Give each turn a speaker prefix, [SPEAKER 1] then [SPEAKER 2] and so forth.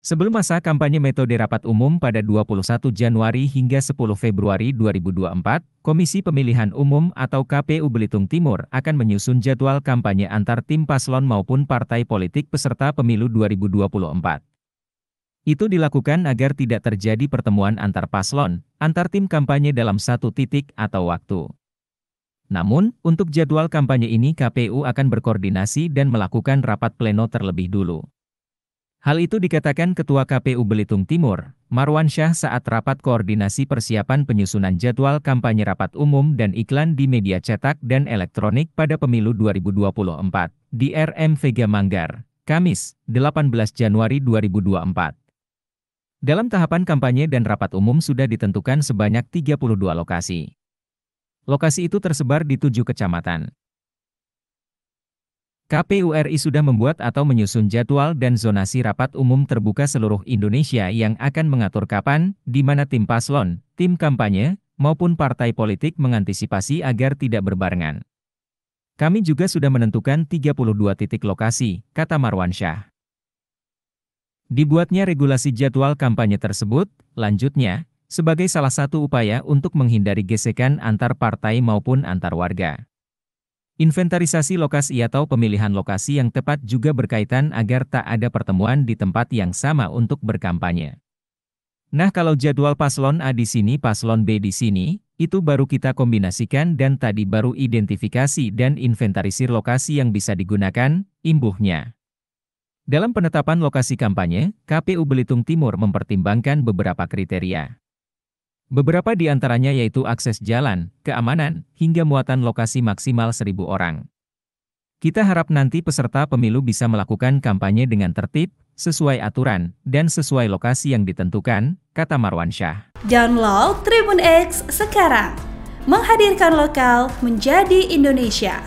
[SPEAKER 1] Sebelum masa kampanye metode rapat umum pada 21 Januari hingga 10 Februari 2024, Komisi Pemilihan Umum atau KPU Belitung Timur akan menyusun jadwal kampanye antar tim paslon maupun partai politik peserta pemilu 2024. Itu dilakukan agar tidak terjadi pertemuan antar paslon, antar tim kampanye dalam satu titik atau waktu. Namun, untuk jadwal kampanye ini KPU akan berkoordinasi dan melakukan rapat pleno terlebih dulu. Hal itu dikatakan Ketua KPU Belitung Timur, Marwan Syah saat rapat koordinasi persiapan penyusunan jadwal kampanye rapat umum dan iklan di media cetak dan elektronik pada pemilu 2024 di RM Vega Manggar, Kamis, 18 Januari 2024. Dalam tahapan kampanye dan rapat umum sudah ditentukan sebanyak 32 lokasi. Lokasi itu tersebar di tujuh kecamatan. KPU RI sudah membuat atau menyusun jadwal dan zonasi rapat umum terbuka seluruh Indonesia yang akan mengatur kapan, di mana tim paslon, tim kampanye, maupun partai politik mengantisipasi agar tidak berbarengan. Kami juga sudah menentukan 32 titik lokasi, kata Marwan Syah. Dibuatnya regulasi jadwal kampanye tersebut, lanjutnya, sebagai salah satu upaya untuk menghindari gesekan antar partai maupun antar warga. Inventarisasi lokasi atau pemilihan lokasi yang tepat juga berkaitan agar tak ada pertemuan di tempat yang sama untuk berkampanye. Nah kalau jadwal paslon A di sini paslon B di sini, itu baru kita kombinasikan dan tadi baru identifikasi dan inventarisir lokasi yang bisa digunakan, imbuhnya. Dalam penetapan lokasi kampanye, KPU Belitung Timur mempertimbangkan beberapa kriteria. Beberapa di antaranya yaitu akses jalan, keamanan, hingga muatan lokasi maksimal seribu orang. Kita harap nanti peserta pemilu bisa melakukan kampanye dengan tertib, sesuai aturan, dan sesuai lokasi yang ditentukan, kata Marwan Syah. Download Tribun X sekarang. Menghadirkan lokal menjadi Indonesia.